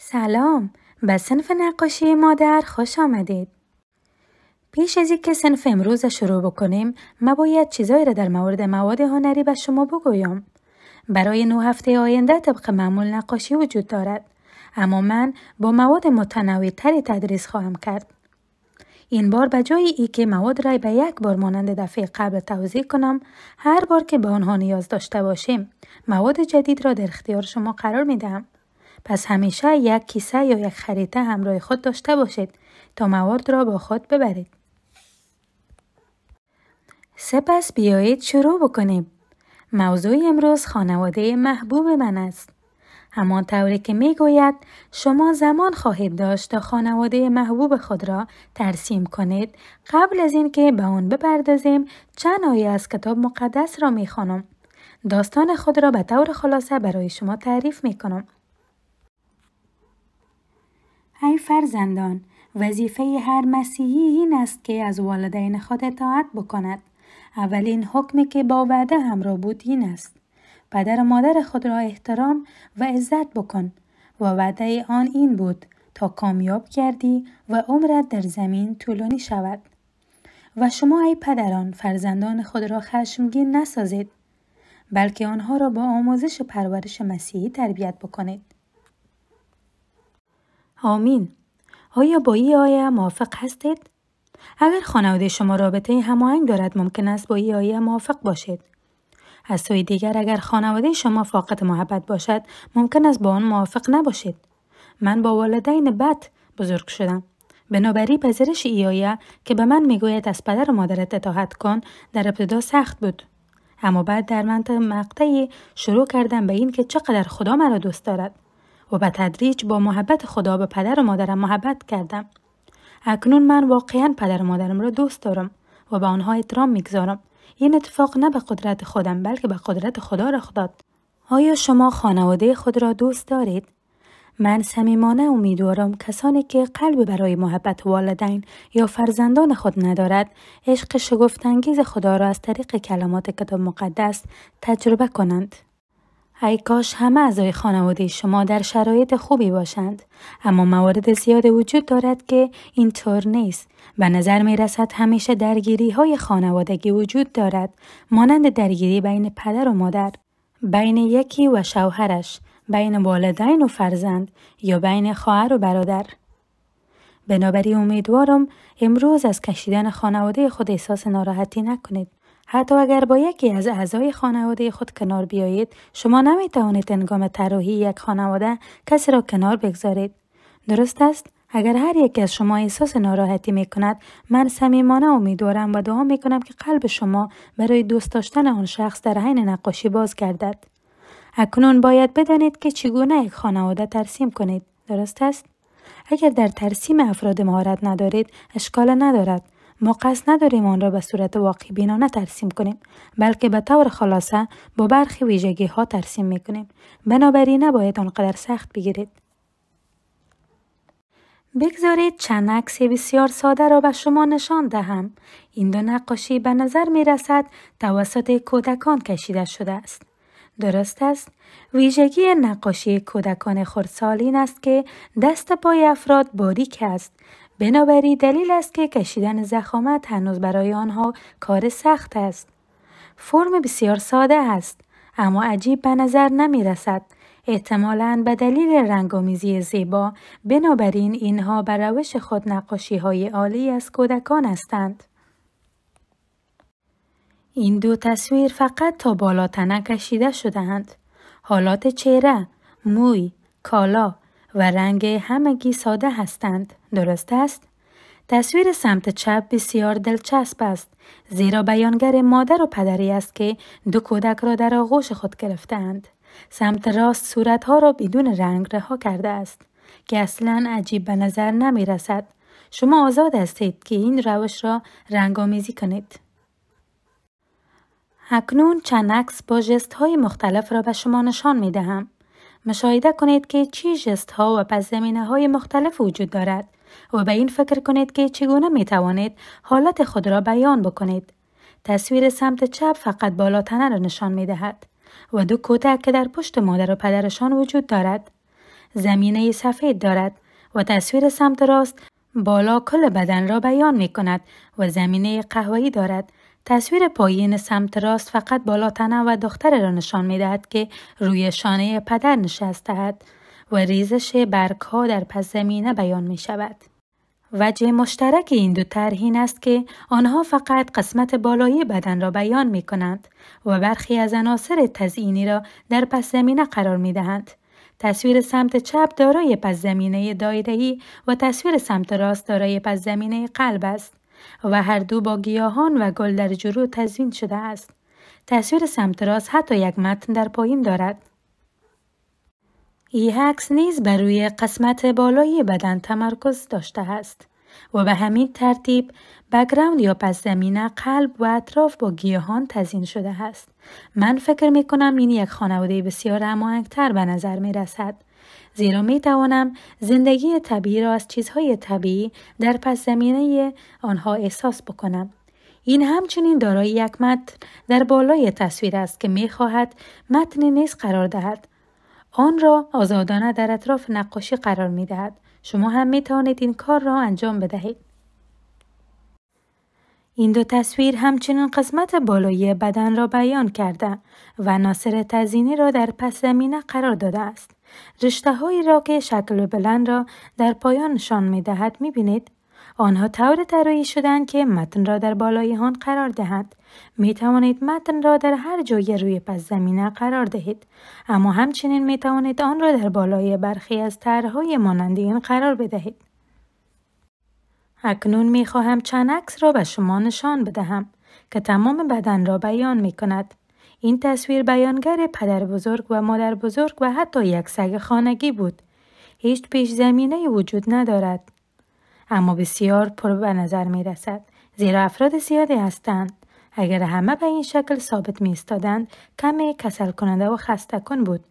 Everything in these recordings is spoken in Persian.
سلام به صنف نقاشی مادر خوش آمدید پیش از اینکه صنف امروز شروع بکنیم ما باید چیزایی را در مورد مواد هنری به شما بگویم برای نو هفته آینده طبق معمول نقاشی وجود دارد اما من با مواد متنوع تری تدریس خواهم کرد این بار به جای ای که مواد را به یک بار مانند دفعه قبل توضیح کنم هر بار که به آنها نیاز داشته باشیم مواد جدید را در اختیار شما قرار می پس همیشه یک کیسه یا یک خریطه همراه خود داشته باشید تا مواد را با خود ببرید. سپس بیایید شروع بکنیم. موضوع امروز خانواده محبوب من است. همان طوری که می گوید شما زمان خواهید داشت تا خانواده محبوب خود را ترسیم کنید قبل از اینکه به آن بپردازیم چند آیه از کتاب مقدس را می خانم. داستان خود را به طور خلاصه برای شما تعریف می کنم. ای فرزندان وظیفه هر مسیحی این است که از والدین خود اطاعت بکند اولین حکمی که با وعده همراه بود این است پدر و مادر خود را احترام و عزت بکن و وعده آن این بود تا کامیاب کردی و عمرت در زمین طولانی شود و شما ای پدران فرزندان خود را خشمگین نسازید بلکه آنها را با آموزش و پرورش مسیحی تربیت بکنید آمین آیا با ای آیه موافق هستید؟ اگر خانواده شما رابطه هماهنگ دارد ممکن است با ای آیه موافق باشید. از سوی دیگر اگر خانواده شما فاقت محبت باشد ممکن است با آن موافق نباشید. من با والدین بد بزرگ شدم. بنابراین پذیرش ایایه که به من میگوید از پدر و مادرت اطاعت کن در ابتدا سخت بود اما بعد در منطقه مقطعی شروع کردم به این که چقدر خدا مرا دوست دارد و به تدریج با محبت خدا به پدر و مادرم محبت کردم. اکنون من واقعا پدر و مادرم را دوست دارم و به آنها احترام میگذارم. این اتفاق نه به قدرت خودم بلکه به قدرت خدا رخ داد. آیا شما خانواده خود را دوست دارید؟ من صمیمانه امیدوارم کسانی که قلب برای محبت والدین یا فرزندان خود ندارد عشق شگفتانگیز خدا را از طریق کلمات کتاب مقدس تجربه کنند ای کاش همه اعضای خانواده شما در شرایط خوبی باشند اما موارد زیاد وجود دارد که اینطور نیست به نظر می رسد همیشه درگیری های خانوادگی وجود دارد مانند درگیری بین پدر و مادر بین یکی و شوهرش بین والدین و فرزند یا بین خواهر و برادر بنابراین امیدوارم امروز از کشیدن خانواده خود احساس ناراحتی نکنید حتی اگر با یکی از اعضای خانواده خود کنار بیایید شما نمی توانید انگام طراحی یک خانواده کسی را کنار بگذارید درست است اگر هر یکی از شما احساس ناراحتی می کند من صمیمانه امیدوارم و دعا می کنم که قلب شما برای دوست داشتن آن شخص در حین نقاشی باز گردد اکنون باید بدانید که چگونه یک خانواده ترسیم کنید درست است اگر در ترسیم افراد مهارت ندارید اشکال ندارد ما قصد نداریم آن را به صورت واقعی بینانه ترسیم کنیم بلکه به طور خلاصه با برخی ویژگی ها ترسیم می کنیم بنابراین نباید آنقدر سخت بگیرید بگذارید چند عکس بسیار ساده را به شما نشان دهم این دو نقاشی به نظر می رسد توسط کودکان کشیده شده است درست است ویژگی نقاشی کودکان خردسال این است که دست پای افراد باریک است بنابراین دلیل است که کشیدن زخامت هنوز برای آنها کار سخت است. فرم بسیار ساده است اما عجیب به نظر نمی رسد. احتمالاً به دلیل رنگامیزی زیبا بنابراین اینها به روش خود نقاشی های عالی از کودکان هستند. این دو تصویر فقط تا بالا تنه کشیده شدهاند. حالات چهره، موی، کالا و رنگ همگی ساده هستند. درست است؟ تصویر سمت چپ بسیار دلچسب است زیرا بیانگر مادر و پدری است که دو کودک را در آغوش خود گرفتند. سمت راست صورتها را بدون رنگ رها کرده است که اصلا عجیب به نظر نمی رسد. شما آزاد هستید که این روش را آمیزی کنید. اکنون چند عکس با جست های مختلف را به شما نشان می دهم. مشاهده کنید که چه جست ها و پس زمینه های مختلف وجود دارد و به این فکر کنید که چگونه می توانید حالت خود را بیان بکنید. تصویر سمت چپ فقط بالا تنه را نشان می دهد و دو کوتک که در پشت مادر و پدرشان وجود دارد. زمینه سفید دارد و تصویر سمت راست بالا کل بدن را بیان می کند و زمینه قهوه‌ای دارد تصویر پایین سمت راست فقط بالا تنه و دختر را نشان می دهد که روی شانه پدر است و ریزش برک ها در پس زمینه بیان می شود. وجه مشترک این دو طرح این است که آنها فقط قسمت بالایی بدن را بیان می کنند و برخی از عناصر تزئینی را در پس زمینه قرار می دهند. تصویر سمت چپ دارای پس زمینه دایره‌ای و تصویر سمت راست دارای پس زمینه قلب است. و هر دو با گیاهان و گل در جرو تزین شده است. تصویر سمت راست حتی یک متن در پایین دارد. ای هکس نیز بر روی قسمت بالایی بدن تمرکز داشته است و به همین ترتیب بگراند یا پس زمینه قلب و اطراف با گیاهان تزین شده است. من فکر می کنم این یک خانواده بسیار امانگتر به نظر می رسد. زیرا می توانم زندگی طبیعی را از چیزهای طبیعی در پس زمینه آنها احساس بکنم. این همچنین دارای یک متن در بالای تصویر است که می خواهد متن نیز قرار دهد. آن را آزادانه در اطراف نقاشی قرار می دهد. شما هم می توانید این کار را انجام بدهید. این دو تصویر همچنین قسمت بالایی بدن را بیان کرده و ناصر تزینی را در پس زمینه قرار داده است. رشتههایی را که شکل بلند را در پایان نشان می دهد می بینید؟ آنها طور طراحی شدند که متن را در بالای آن قرار دهد می توانید متن را در هر جای روی پس زمینه قرار دهید اما همچنین می توانید آن را در بالای برخی از طرحهای مانند این قرار بدهید. اکنون می خواهم چند عکس را به شما نشان بدهم که تمام بدن را بیان می کند. این تصویر بیانگر پدر بزرگ و مادر بزرگ و حتی یک سگ خانگی بود. هیچ پیش زمینه وجود ندارد. اما بسیار پر به نظر می رسد. زیرا افراد زیادی هستند. اگر همه به این شکل ثابت می استادند کمی کسل کننده و خسته بود.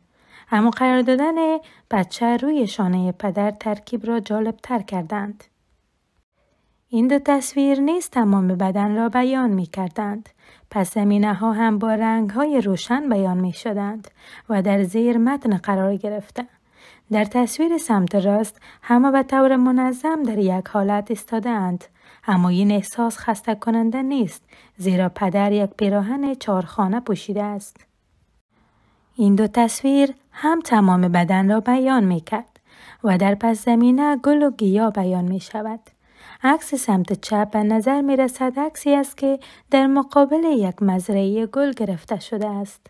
اما قرار دادن بچه روی شانه پدر ترکیب را جالب تر کردند. این دو تصویر نیست تمام بدن را بیان می کردند. پس زمینه ها هم با رنگ های روشن بیان می شدند و در زیر متن قرار گرفته. در تصویر سمت راست همه به طور منظم در یک حالت استادند. اما این احساس خسته کننده نیست زیرا پدر یک پیراهن چارخانه پوشیده است. این دو تصویر هم تمام بدن را بیان می کرد و در پس زمینه گل و گیا بیان می شود. عکس سمت چپ به نظر می رسد عکسی است که در مقابل یک مزرعه گل گرفته شده است.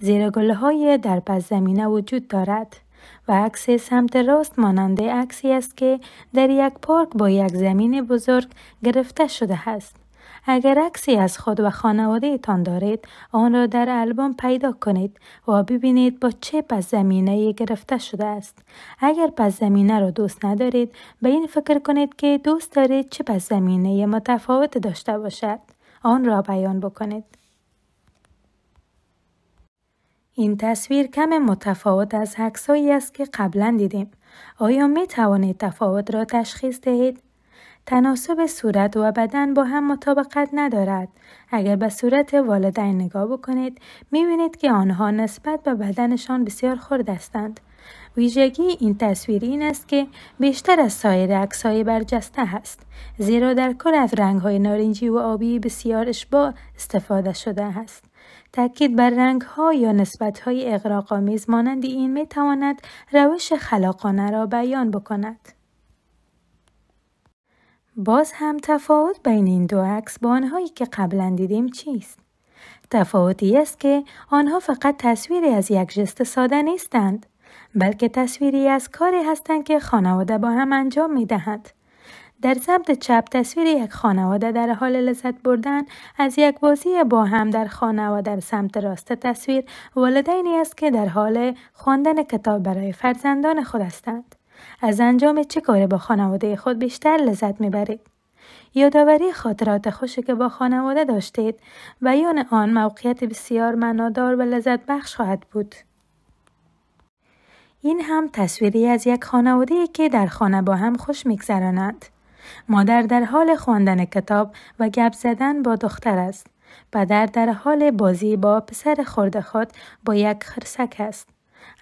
زیر گلهای در پس زمینه وجود دارد و عکس سمت راست ماننده عکسی است که در یک پارک با یک زمین بزرگ گرفته شده است. اگر عکسی از خود و خانواده دارید آن را در البوم پیدا کنید و ببینید با چه پس زمینه گرفته شده است اگر پس زمینه را دوست ندارید به این فکر کنید که دوست دارید چه پس زمینه متفاوت داشته باشد آن را بیان بکنید این تصویر کم متفاوت از عکسهایی است که قبلا دیدیم آیا می توانید تفاوت را تشخیص دهید تناسب صورت و بدن با هم مطابقت ندارد. اگر به صورت والدین نگاه بکنید میبینید که آنها نسبت به بدنشان بسیار خرد هستند. ویژگی این تصویر این است که بیشتر از سایر عکس‌های برجسته است، زیرا در کل از رنگهای نارنجی و آبی بسیار اشباع استفاده شده است تاکید بر رنگ یا نسبت های مانند این می روش خلاقانه را بیان بکند باز هم تفاوت بین این دو عکس با آنهایی که قبلا دیدیم چیست؟ تفاوتی است که آنها فقط تصویری از یک جست ساده نیستند بلکه تصویری از کاری هستند که خانواده با هم انجام می دهند. در سمت چپ تصویر یک خانواده در حال لذت بردن از یک بازی با هم در خانه و در سمت راست تصویر والدینی است که در حال خواندن کتاب برای فرزندان خود هستند. از انجام چه کاری با خانواده خود بیشتر لذت میبرید یادآوری خاطرات خوشی که با خانواده داشتید بیان آن موقعیت بسیار معنادار و لذت بخش خواهد بود این هم تصویری از یک خانواده که در خانه با هم خوش میگذرانند مادر در حال خواندن کتاب و گپ زدن با دختر است پدر در حال بازی با پسر خورده خود با یک خرسک است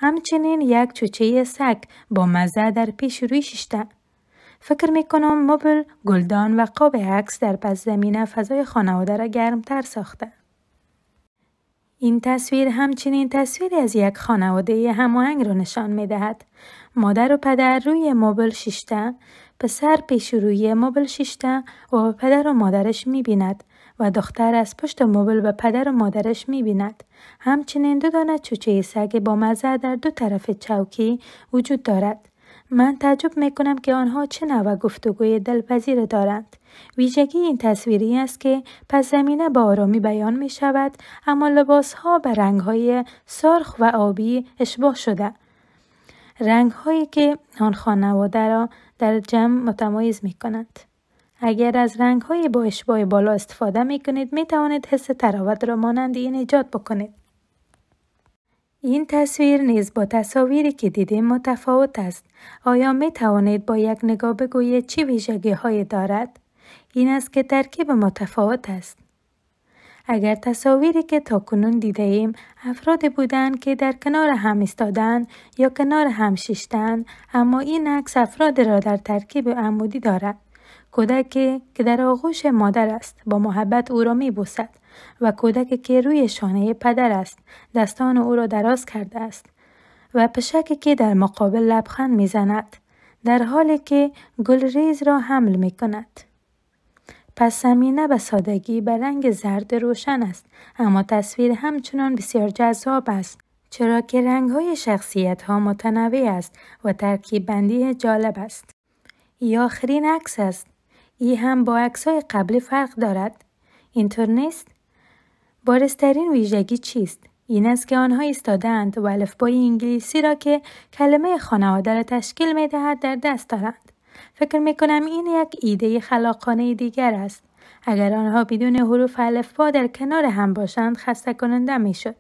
همچنین یک چوچه سگ با مزه در پیش روی شیشته. فکر می کنم مبل، گلدان و قاب عکس در پس زمینه فضای خانواده را گرم تر ساخته. این تصویر همچنین تصویری از یک خانواده هماهنگ را نشان می دهد. مادر و پدر روی مبل شیشته، پسر پیش روی مبل شیشته و پدر و مادرش می بیند. و دختر از پشت مبل به پدر و مادرش میبیند. همچنین دو دانه چوچه سگ با مزه در دو طرف چوکی وجود دارد. من تعجب می کنم که آنها چه نوع گفتگوی دلپذیر دارند. ویژگی این تصویری است که پس زمینه با آرامی بیان می شود اما لباس ها به رنگ های سرخ و آبی اشباه شده. رنگ هایی که آن خانواده را در جمع متمایز می اگر از رنگ های با اشبای بالا استفاده می کنید می توانید حس تراوت را مانند این ایجاد بکنید. این تصویر نیز با تصاویری که دیدیم متفاوت است. آیا می توانید با یک نگاه بگویید چه ویژگی های دارد؟ این است که ترکیب متفاوت است. اگر تصاویری که تا کنون دیده ایم افراد بودند که در کنار هم استادن یا کنار هم ششتن اما این عکس افراد را در ترکیب عمودی دارد. کودکی که در آغوش مادر است با محبت او را میبوسد و کودکی که روی شانه پدر است دستان او را دراز کرده است و پشکی که در مقابل لبخند زند در حالی که گل ریز را حمل می کند. پس زمینه به سادگی به رنگ زرد روشن است اما تصویر همچنان بسیار جذاب است چرا که رنگ های شخصیت ها متنوع است و ترکیب بندی جالب است. یا آخرین عکس است ای هم با های قبلی فرق دارد. اینطور نیست؟ بارسترین ویژگی چیست؟ این است که آنها استادند و الفبای انگلیسی را که کلمه خانواده را تشکیل می دهد در دست دارند. فکر می کنم این یک ایده خلاقانه دیگر است. اگر آنها بدون حروف الفبا در کنار هم باشند خسته کننده می شد.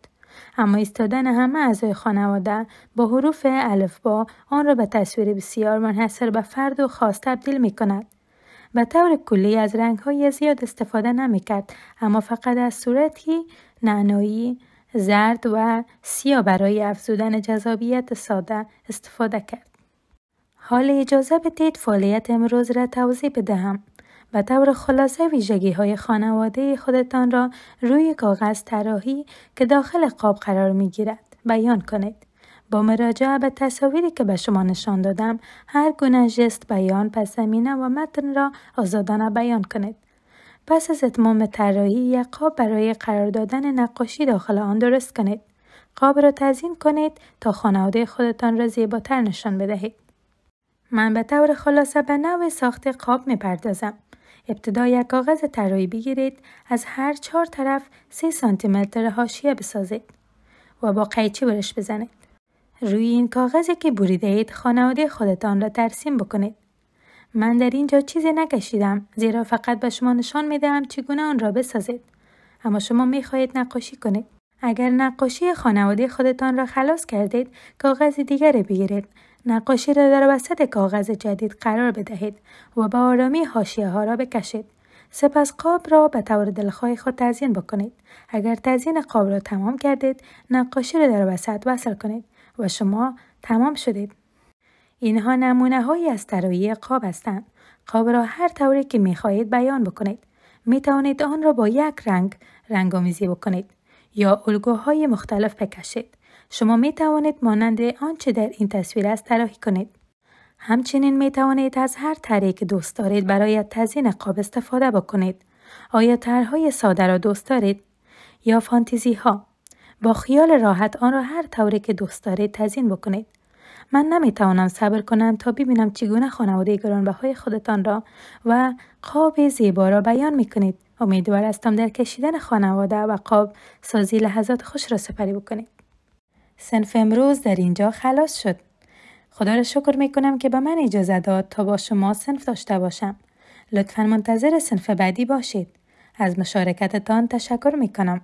اما ایستادن همه اعضای خانواده با حروف الفبا آن را به تصویر بسیار منحصر به فرد و خاص تبدیل می و طور کلی از رنگ های زیاد استفاده نمی کرد اما فقط از صورتی نعنایی، زرد و سیاه برای افزودن جذابیت ساده استفاده کرد. حال اجازه بدید فعالیت امروز را توضیح بدهم. و طور خلاصه ویژگی های خانواده خودتان را روی کاغذ طراحی که داخل قاب قرار می گیرد بیان کنید. با مراجعه به تصاویری که به شما نشان دادم هر گونه جست، بیان پس زمینه و متن را آزادانه بیان کنید پس از اتمام طراحی یک قاب برای قرار دادن نقاشی داخل آن درست کنید قاب را تزیین کنید تا خانواده خودتان را زیباتر نشان بدهید من به طور خلاصه به نوع ساخت قاب میپردازم ابتدا یک کاغذ طراحی بگیرید از هر چهار طرف 3 سانتی متر حاشیه بسازید و با قیچی برش بزنید روی این کاغذی که بریده اید خانواده خودتان را ترسیم بکنید. من در اینجا چیزی نکشیدم زیرا فقط به شما نشان می دهم چگونه آن را بسازید. اما شما می خواهید نقاشی کنید. اگر نقاشی خانواده خودتان را خلاص کردید کاغذ دیگری بگیرید نقاشی را در وسط کاغذ جدید قرار بدهید و به آرامی حاشیه ها را بکشید سپس قاب را به طور دلخواه خود تزیین بکنید اگر تزیین قاب را تمام کردید نقاشی را در وسط وصل کنید و شما تمام شدید. اینها نمونه هایی از طراحی قاب هستند قاب را هر طوری که می خواهید بیان بکنید می توانید آن را با یک رنگ رنگآمیزی بکنید یا الگوهای مختلف بکشید شما می توانید مانند آنچه در این تصویر است طراحی کنید همچنین می توانید از هر طرحی که دوست دارید برای تزیین قاب استفاده بکنید آیا طرحهای ساده را دوست دارید یا فانتزی ها با خیال راحت آن را هر طوری که دوست دارید تزین بکنید من نمیتوانم صبر کنم تا ببینم چگونه خانواده های خودتان را و قاب زیبا را بیان میکنید امیدوار هستم در کشیدن خانواده و قاب سازی لحظات خوش را سپری بکنید سنف امروز در اینجا خلاص شد خدا را شکر می کنم که به من اجازه داد تا با شما سنف داشته باشم. لطفا منتظر سنف بعدی باشید. از مشارکتتان تشکر می